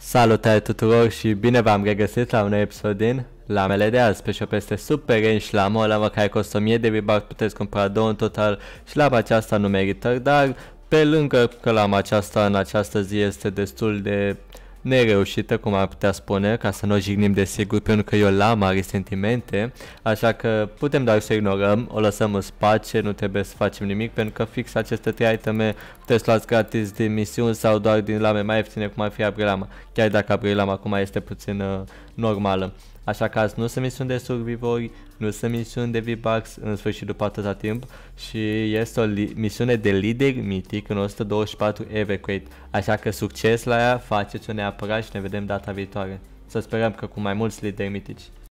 Salutare tuturor și bine v-am regăsit la un episod din Lamele de azi, pe shop peste super range la mola care costă 1000 de bibar, puteți cumpăra două în total și la aceasta nu merită, dar pe lângă că la aceasta în această zi este destul de nereușită, cum ar putea spune, ca să nu o jignim de sigur, pentru că eu la mari sentimente, așa că putem doar să ignorăm, o lăsăm în space, nu trebuie să facem nimic, pentru că fix aceste trei iteme puteți luați gratis din misiuni sau doar din lame mai ieftine, cum ar fi Abrilama, chiar dacă Abrilama acum este puțin uh, normală. Așa că azi nu sunt misiuni de survivori, nu sunt misiuni de V-Bucks în sfârșit după atâta timp și este o misiune de lider mitic în 124 Evacuate, așa că succes la ea, faceți-o neapărat și ne vedem data viitoare. Să sperăm că cu mai mulți lideri mitici.